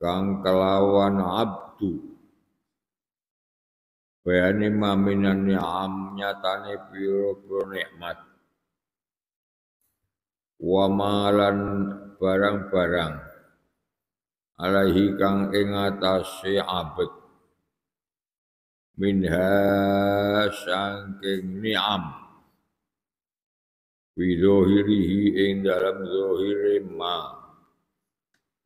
kang kelawan abdu Bayani maminan ni'am nyatane piro-piro nikmat Wamalan barang-barang alaihi kang ing atase abet minha sangking ni'am fi ing dalam zahire ma'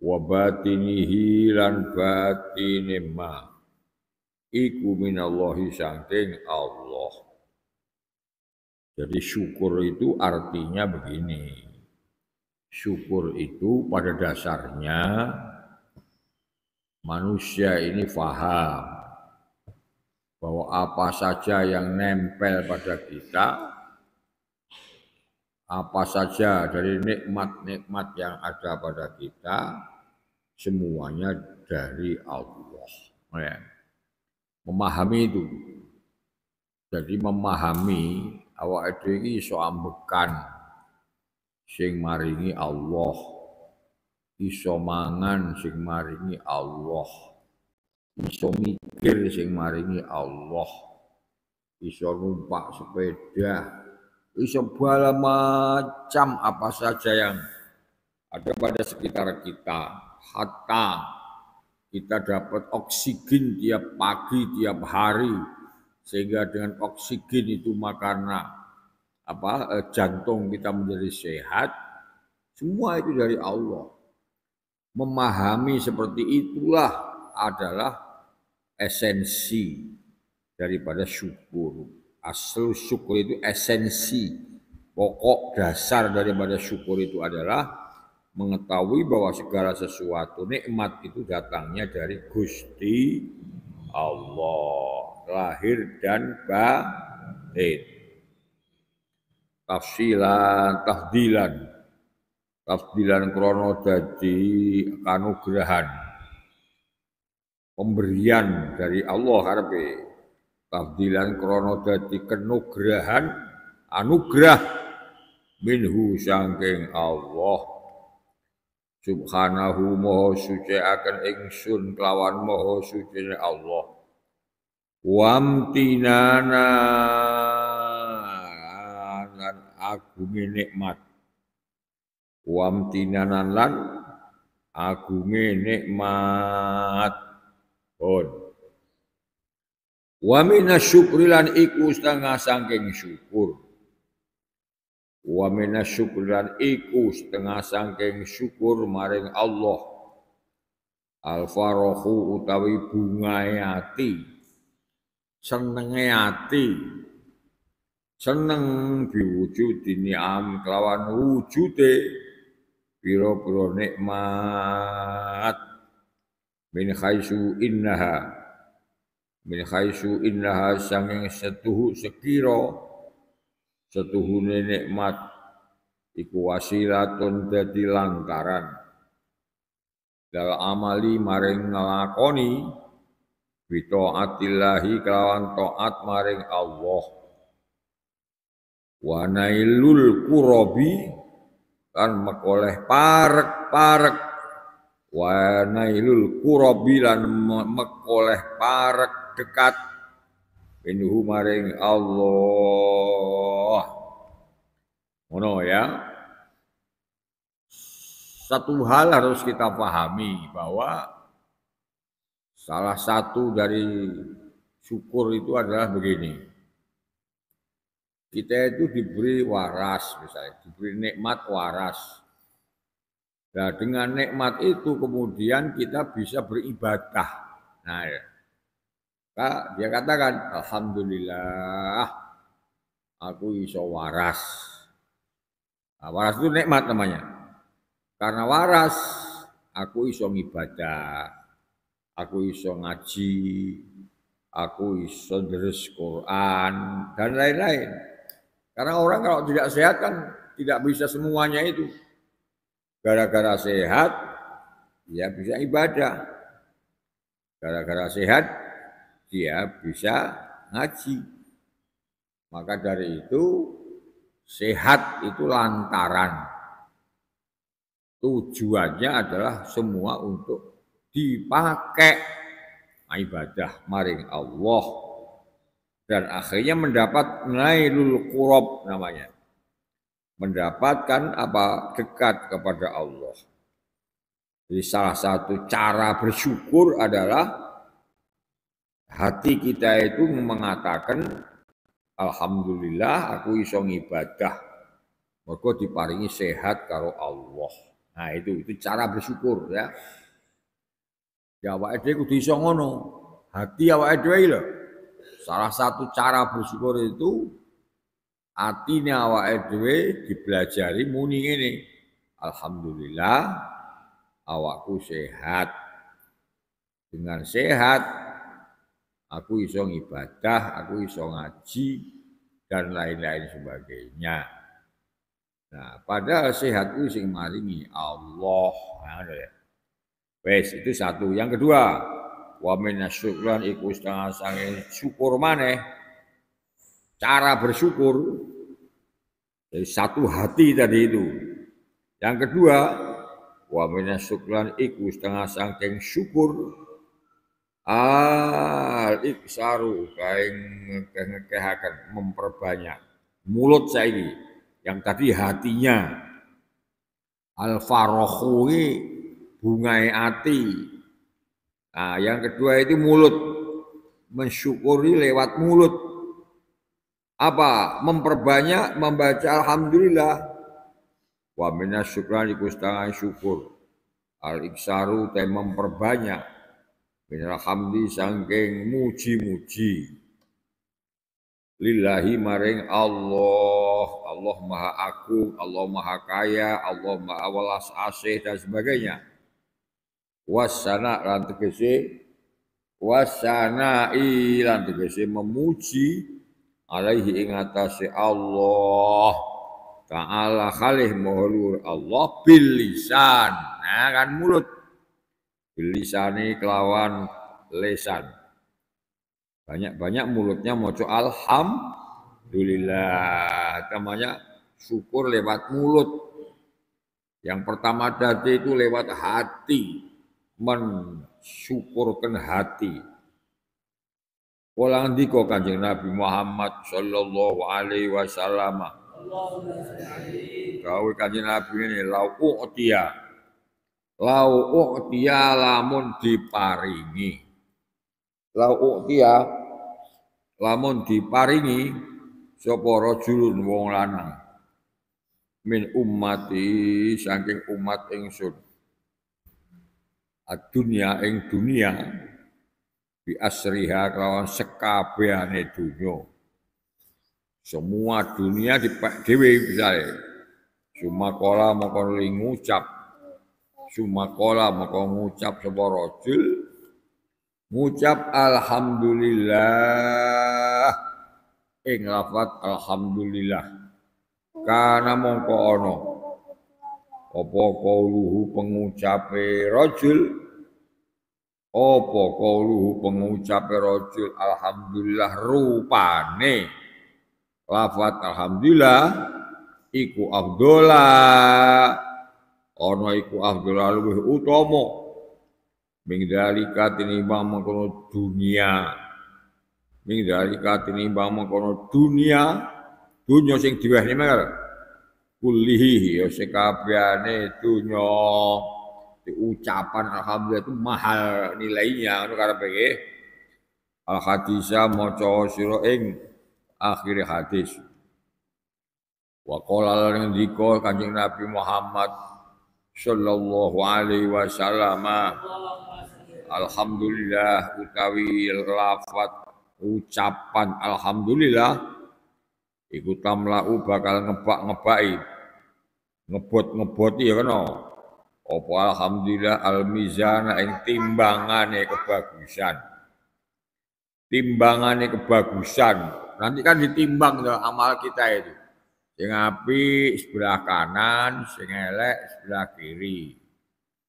wa batinihi lan batine ma iku minallahi saking Allah jadi syukur itu artinya begini syukur itu pada dasarnya manusia ini faham bahwa apa saja yang nempel pada kita apa saja dari nikmat-nikmat yang ada pada kita semuanya dari Allah. Ya. Memahami itu. Jadi memahami awak itu ini iso ambekan sing maringi Allah. Iso mangan sing maringi Allah. Iso mikir sing maringi Allah. Iso numpak sepeda segala macam apa saja yang ada pada sekitar kita. Hatta kita dapat oksigen tiap pagi, tiap hari. Sehingga dengan oksigen itu makanan apa eh, jantung kita menjadi sehat. Semua itu dari Allah. Memahami seperti itulah adalah esensi daripada syukur. Asal syukur itu esensi, pokok dasar daripada syukur itu adalah mengetahui bahwa segala sesuatu nikmat itu datangnya dari Gusti Allah lahir dan batin tafsilan tahdilan tafsilan krono jadi kanugrahan pemberian dari Allah harbi tabdilan krono dadi kenugrahan anugrah minhu sangking Allah subhanahu moho suci akan ingsun kelawan moho suci Allah wam tinana lan agungi nikmat wam tinanan lan agungi nikmat Wa minasyukrilan ikus setengah sangking syukur. Wa minasyukrilan ikus setengah sangking syukur maring Allah. Al-Farohu utawi bunga hati. Senenge hati. Seneng diwujud ni'am kelawan wujude piro-piro nikmat min khaisu innaha min khaisu innaha sanging setuhu sekiro setuhu nikmat iku wasilatun dadi langkaran dal amali maring nglakoni atillahi kelawan to'at maring Allah wanailul kurobi kurabi kan mekoleh parek-parek wa nailul kurabilan mekoleh parek dekat minuhu maring Allah ngono ya satu hal harus kita pahami bahwa salah satu dari syukur itu adalah begini kita itu diberi waras misalnya diberi nikmat waras Nah, dengan nikmat itu kemudian kita bisa beribadah. Nah, ya. dia katakan, Alhamdulillah, aku iso waras. Nah, waras itu nikmat namanya. Karena waras, aku iso ibadah, aku iso ngaji, aku iso deres Quran, dan lain-lain. Karena orang kalau tidak sehat kan tidak bisa semuanya itu. Gara-gara sehat, dia bisa ibadah. Gara-gara sehat, dia bisa ngaji. Maka dari itu, sehat itu lantaran. Tujuannya adalah semua untuk dipakai nah, ibadah maring Allah dan akhirnya mendapat nailul qurab namanya mendapatkan apa dekat kepada Allah. Jadi salah satu cara bersyukur adalah hati kita itu mengatakan alhamdulillah aku iso ibadah. engkau diparingi sehat karo Allah. Nah itu itu cara bersyukur ya. Ya awake dhewe kudu iso ngono. Hati Jawab dhewe Salah satu cara bersyukur itu atine awake dhewe dipelajari muni ngene. Alhamdulillah awakku sehat. Dengan sehat aku iso ibadah, aku iso ngaji dan lain-lain sebagainya. Nah, padahal sehatku sing maringi Allah. Nah, Wes itu satu. Yang kedua, wa minasyukran iku setengah sange syukur maneh cara bersyukur dari satu hati tadi itu. Yang kedua, wa minas syukran iku setengah sangking syukur al iksaru kaing kehakan memperbanyak mulut saya ini yang tadi hatinya al farohu ini bungai hati nah, yang kedua itu mulut mensyukuri lewat mulut apa memperbanyak membaca alhamdulillah wa minas syukran ikustangan syukur al iksaru te memperbanyak minal hamdi sangking muji-muji lillahi maring Allah Allah maha agung Allah maha kaya Allah maha walas asih dan sebagainya wasana lantegesi wasana lan tegese memuji alaihi ing Allah taala khalih mahlur Allah bilisan nah kan mulut ini kelawan lesan banyak-banyak mulutnya moco alhamdulillah namanya syukur lewat mulut yang pertama tadi itu lewat hati mensyukurkan hati Walang ndika Kanjeng Nabi Muhammad sallallahu alaihi wasallam. Kau Kanjeng Nabi ini lau u'tiya. Lau u'tiya lamun diparingi. Lau u'tiya lamun diparingi sapa rajulun wong lanang. Min ummati saking umat ingsun. dunia ing dunia bi asriha kelawan sekabehane dunya. Semua dunia dipak dhewe misale. Sumakola maka ngucap. Sumakola maka ngucap sebuah rajul ngucap alhamdulillah ing lafat alhamdulillah karena mongko ana apa kauluhu pengucape rajul apa kauluhu pengucape rajul alhamdulillah rupane lafat alhamdulillah iku abdullah ana iku abdullah luwih utama ming dalika tinimbang mengkono dunia ming dalika tinimbang mengkono dunia dunia sing diwehne mek kulihi ya sing kabehane dunia, ucapan alhamdulillah itu mahal nilainya karena karepe al hadisah moco sira ing akhir hadis wa qala lan kancing Nabi Muhammad sallallahu alaihi wasallam alhamdulillah utawi lafat ucapan alhamdulillah iku u bakal ngebak-ngebaki ngebot ngebot ya kena apa alhamdulillah al-mizana yang timbangannya kebagusan. timbangannya kebagusan. Nanti kan ditimbang tuh amal kita itu. Sing api sebelah kanan, sing elek sebelah kiri.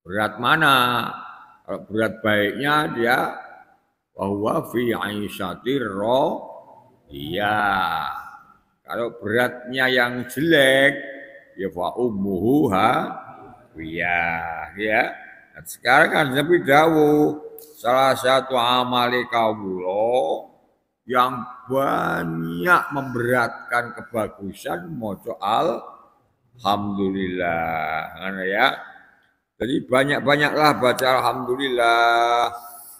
Berat mana? Kalau berat baiknya dia bahwa fi aisyatir roh iya. Kalau beratnya yang jelek ya fa ummuhu wiyah ya. Dan sekarang kan Nabi jauh. salah satu amali kaulo yang banyak memberatkan kebagusan mojo alhamdulillah karena ya jadi banyak-banyaklah baca alhamdulillah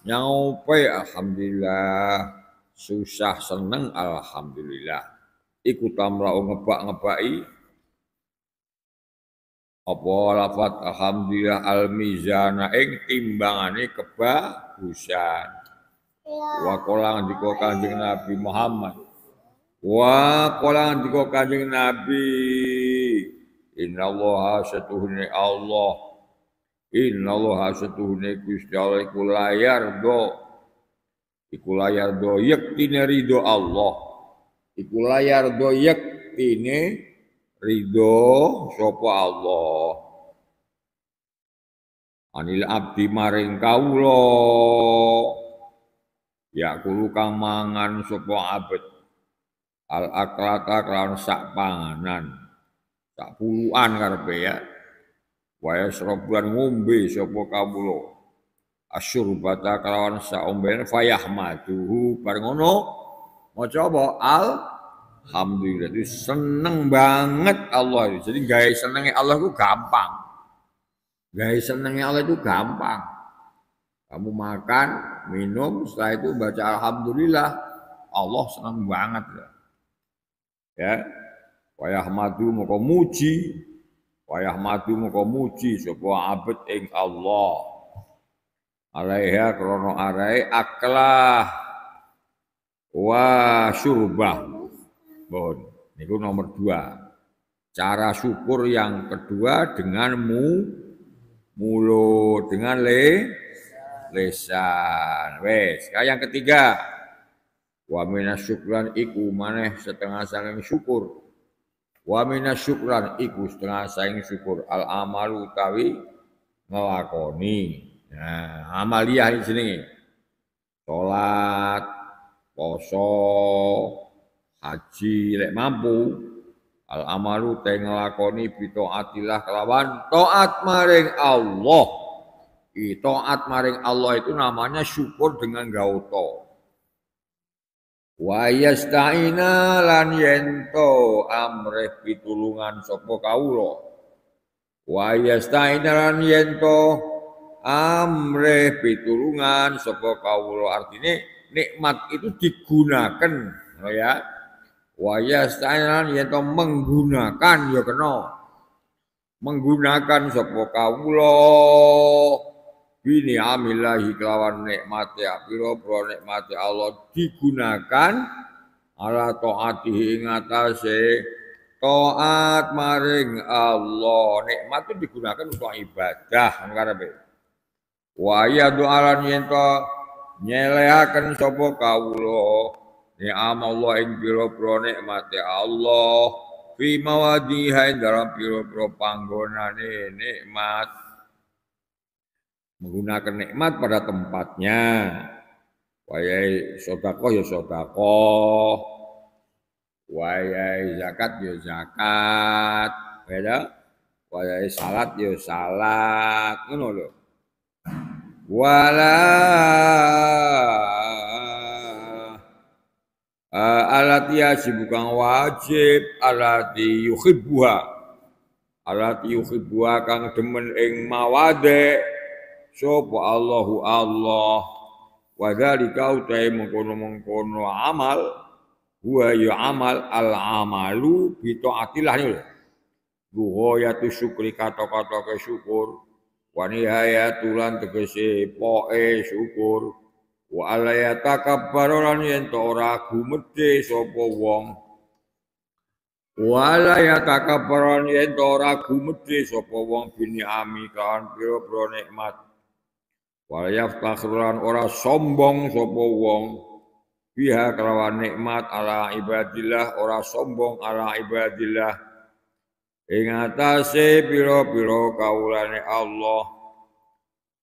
nyaupai alhamdulillah susah seneng alhamdulillah ikut tamrau ngebak ngebai apa lafat alhamdulillah mizana ing timbangane kebagusan wa kolang diko kanjeng Nabi Muhammad wa kolang diko kanjeng Nabi innallaha satuhune Allah innallaha satuhune Gusti Allah iku layar do iku layar do yektine ridho Allah iku layar do yektine ridho sapa Allah anil abdi maring kawula ya kulo kang mangan sapa abet al aklata kelawan sak panganan sak puluhan karepe ya waya serobuan ngombe sapa kawula asyurbata kelawan sak omben fayahmaduhu bar ngono maca apa al Alhamdulillah itu seneng banget Allah itu. Jadi gaya senengnya Allah itu gampang. Gaya senengnya Allah itu gampang. Kamu makan, minum, setelah itu baca Alhamdulillah. Allah senang banget. Ya. Wayah madu muka muji. Wayah madu muka muji. Sebuah abad ing Allah. Alaiha krono arai aklah wa syurbah Bon, itu nomor dua. Cara syukur yang kedua dengan mu, mulut, dengan le, lesan. Wes, yang ketiga. Wa minas syukran iku maneh setengah saking syukur. Wa minas syukran iku setengah saking syukur al amalu tawi ngelakoni. Nah, amaliyah ini sini. Sholat, poso, Aji lek mampu al amaru te nglakoni atilah kelawan toat maring Allah. I taat maring Allah itu namanya syukur dengan gauto. Wa yasta'ina lan yento amreh pitulungan sapa kawula. Wa yasta'ina lan yento amreh pitulungan sapa kawula artine nikmat itu digunakan ya Waya iya, stanan yen ya to menggunakan ya kena. Menggunakan sapa kawula bini amilahi kelawan nikmate apira pro nikmate Allah digunakan ala taati ing atase taat maring Allah nikmat itu digunakan untuk ibadah ngarepe Waya doa doalan yen to nyelehaken sapa kawula Ni'am Allah ing pira-pira nikmat ya Allah fi mawadiha dalam pira-pira panggonane nikmat menggunakan nikmat pada tempatnya wayai sodako ya sodako wayai zakat ya zakat beda wayai salat ya salat ngono lho wala Eh, alat si bukan wajib alat yuhibbuha alat buah kang demen ing mawade sopo Allahu Allah wa kau utai mengkono-mengkono amal huwa ya amal al amalu bi taatillah niku ya tu syukri kata-kata ke syukur tulan tegesi poe syukur wa alaya takabbaran yen to ora gumedhe sapa wong wa alaya takabbaran yen to ora gumedhe sapa wong bini ami kan pira-pira nikmat wa ora sombong sapa wong biha kelawan nikmat ala ibadillah ora sombong ala ibadillah ing piro piro pira kawulane Allah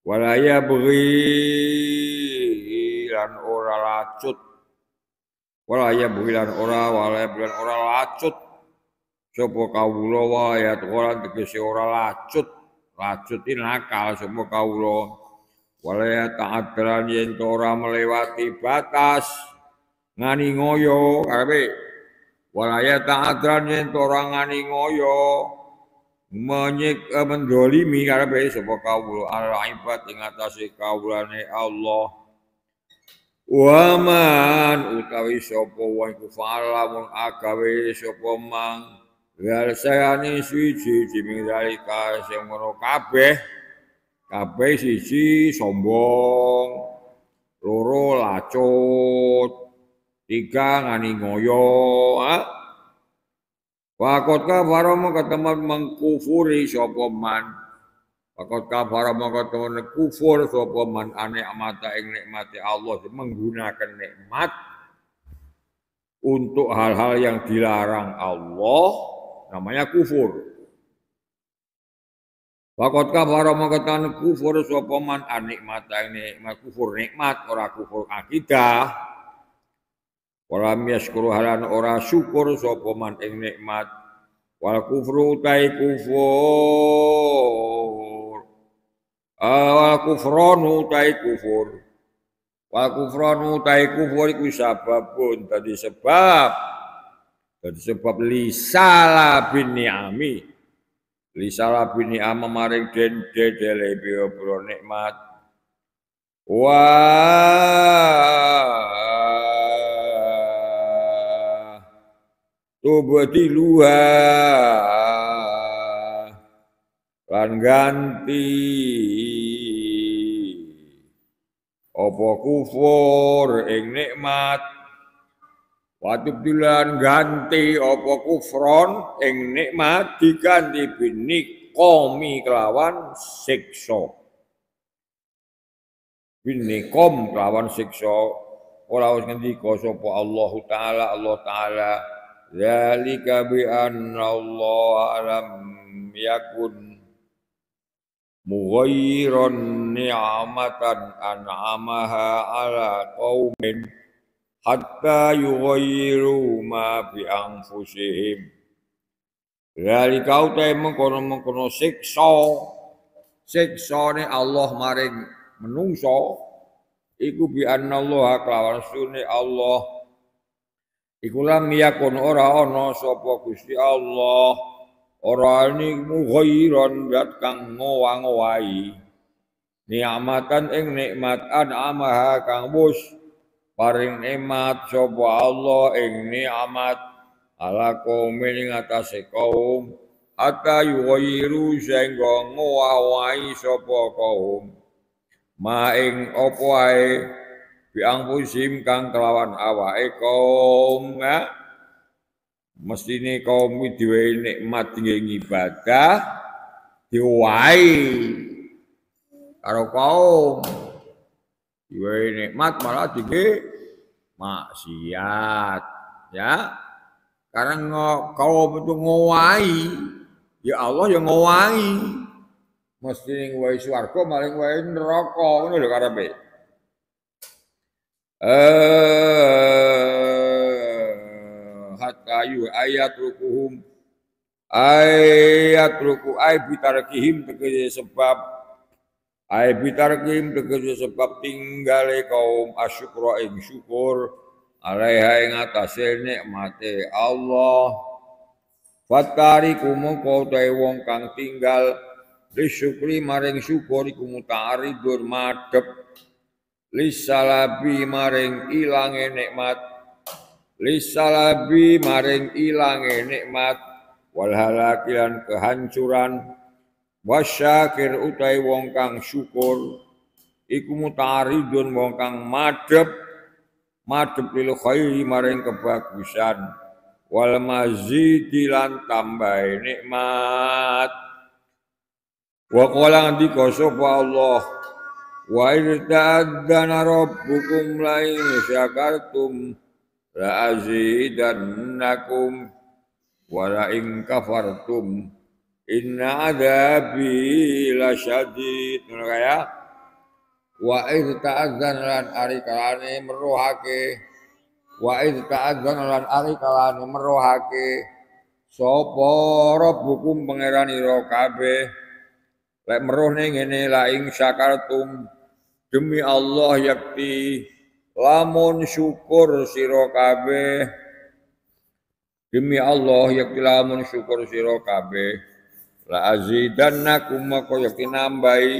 Walaya beri lan ora lacut. Wala ya buhilan ora wala ya buhilan ora lacut. Sapa kawula wa ya ora tegese ora lacut. Lacut ini nakal sapa kawula. Wala ya ta'adran yen ora melewati batas. Ngani ngoyo karepe. Wala ya ta'adran yen ora ngani ngoyo. menyik eh, mendolimi karepe sapa kawula al-ibad ingatasi kau Allah Waman utawi sapa wae iku falamun agawe sapa mang galsayani siji jeming dalika sing ngono kabeh kabeh siji sombong loro lacut tiga ngani ngoyo ah? Wakotka faro mengkufuri sopoman mang Pakot kafara maka kufur sapa man ane amata ing nikmati Allah menggunakan nikmat untuk hal-hal yang dilarang Allah namanya kufur. Pakot kafara maka kufur sapa man ane mata ing nikmat kufur nikmat ora kufur akidah. Ora miyaskuru halan ora syukur sapa man ing nikmat wal kufru tai kufur kufronu tai kufur. Wa kufronu tai kufur iku sababun tadi sebab tadi sebab lisala bin ni'ami. Lisala bin ni'ama maring den dedele pira nikmat. Wa tubtiluha lan ganti Opo kufur ing nikmat watubdilan ganti opo kufron ing nikmat diganti binik komi kelawan siksa binikom kelawan sikso. ora wis ngendika sapa Allah taala Allah taala zalika bi anna Allah alam yakun mughayyiran ni'matan an'amaha ala qaumin hatta yughayyiru ma bi anfusihim Zalika utai mengkono-mengkono siksa siksane Allah maring menungso iku bi annallaha kelawan sune Allah iku lam yakun ora ana sapa Gusti Allah ora ni mughayiran zat kang ngowang-owahi nikmatan ing nikmat amaha kang bus paring nikmat sapa Allah ing nikmat ala kaum ing atase kaum ata yughayiru sehingga ngowang-owahi sapa kaum ma ing apa ae biang pusim kang kelawan awake kaum ini kaum diwehi nikmat tinggi ibadah diwahi karo kaum diwehi nikmat malah tinggi maksiat ya karena kaum itu ngowai ya Allah ya yang ngowai mesti ning wae swarga maling wae neraka ini udah karepe eh ayu ayat rukuhum ayat ruku ay bitarakihim tegese sebab ay bitarakihim tegese sebab tinggale kaum asyukra ing syukur alaiha ing atase nikmate Allah kumu kau utahe wong kang tinggal disyukri maring syukur iku muta'aridur madhep lisalabi maring ilange nikmat lisalabi maring ilange nikmat walhalakilan kehancuran wasyakir utai wong kang syukur iku mutaridun wong kang madep, madep lil khairi maring kebagusan wal mazidi tambah nikmat wa qala ndika sapa Allah wa irta'adzana rabbukum la in syakartum nakum wa in kafartum inna adabi lasyadid ngono kaya wa id ta'azzan lan ari kalane meruhake wa id ta'azzan lan ari kalane meruhake sapa rabbukum pangeran ira kabeh lek meruh ning ngene la ing syakartum demi Allah yakti lamun syukur sira kabeh demi Allah ya lamun syukur sira kabeh la azidannakum maka yakin nambahi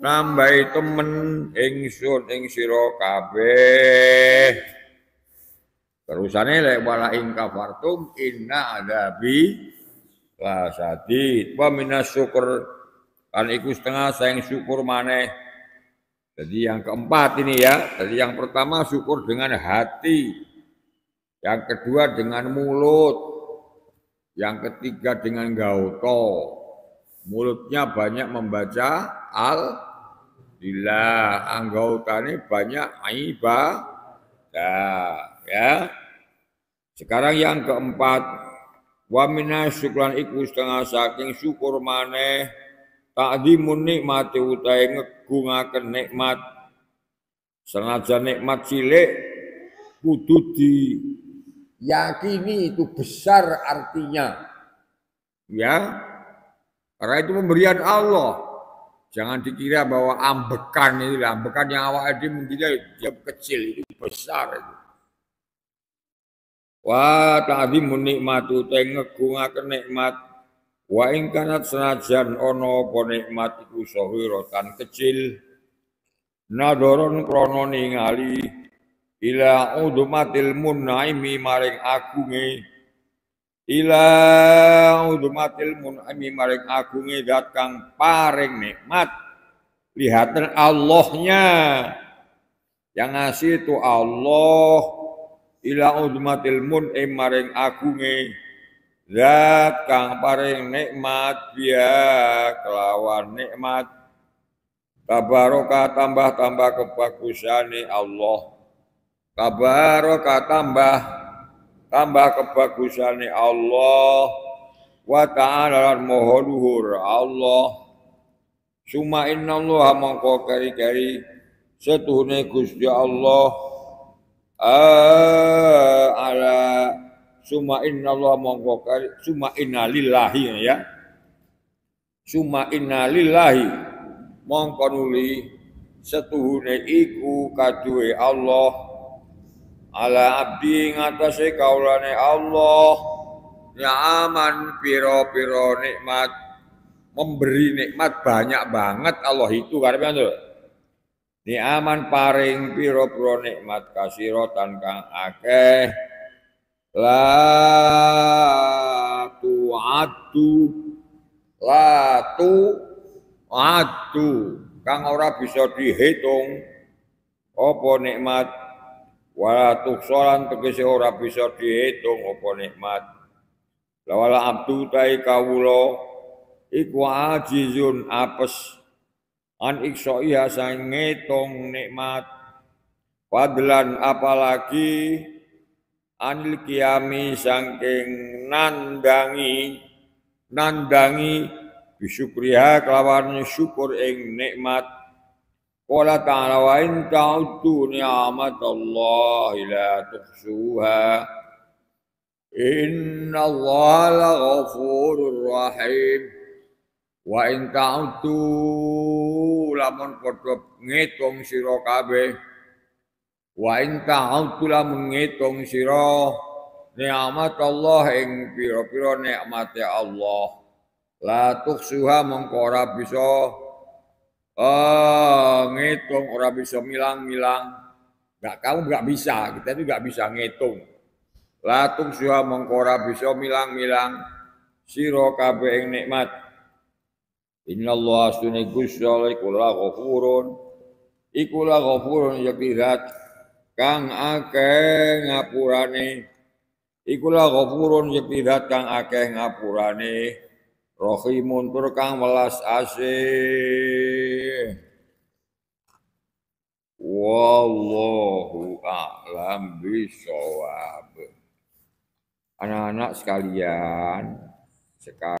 nambahi temen ingsun ing sira kabeh terusane lek wala ing kafartum inna adabi la sadid wa minas syukur kan iku setengah sayang syukur maneh jadi yang keempat ini ya, jadi yang pertama syukur dengan hati, yang kedua dengan mulut, yang ketiga dengan gauto. Mulutnya banyak membaca al-ilah, anggautane banyak ibadah ya. Sekarang yang keempat, wamina syukuran iku setengah saking syukur maneh Ta'dimun nikmati utai ngegungaken nikmat Senaja nikmat cilik kudu di yakini itu besar artinya ya karena itu pemberian Allah jangan dikira bahwa ambekan ini ambekan yang awak itu mungkin dia kecil itu besar itu Wah, tadi menikmati, tengok, ngegungaken nikmat Wa ing kanat senajan ana apa nikmat iku sahiratan kecil nadoron krana ningali ila udumatil munaimi maring agunge ila udumatil munaimi maring agunge datang paring nikmat lihatan Allahnya yang ngasih itu Allah ila udumatil munaimi maring agunge zat kang paring nikmat biya kelawan nikmat Kabaroka tambah-tambah kebagusane Allah Kabaroka tambah tambah kebagusane Allah wa ta'ala moho luhur Allah Suma innallaha mongko kari-kari setuhune Gusti Allah ah, ala inna allah mongko suma inna lillahi ya Suma inna lillahi mongko nuli setuhune iku kaduwe Allah ala abdi ngatasi kaulane Allah nyaman ya piro-piro nikmat memberi nikmat banyak banget Allah itu karena itu ni'aman paring piro-piro nikmat kasirotan kang akeh la tu adu la tu kang ora bisa dihitung apa nikmat wala tu salan tegese ora bisa dihitung apa nikmat lawala abdu tai kawula iku ajizun apes an ikso iya sang ngitung nikmat padlan apalagi anil kiami sangking nandangi nandangi bisyukriha kelawan syukur ing nikmat Qala ta'ala wa in ta'uddu ni'amat Allah ila tuksuha Inna Allah la ghafurur rahim Wa in ta'uddu lamun kodob ngitung sirokabeh Wa in ta'udula mengitung siro nikmat Allah ing piro piro nikmate Allah. La tuksuha suha mengkora bisa uh, ngitung, ora bisa milang-milang. Gak kamu gak bisa, kita itu gak bisa ngitung. La tuksuha suha mengkora bisa milang-milang siro kabe ing nikmat. Allah sunni gusyalikulah ghafurun. Ikulah ghafurun yakti kang akeh ngapurane ikulah ghafurun sepidat kang akeh ngapurane rahimun tur kang welas asih wallahu a'lam bisawab anak-anak sekalian sekarang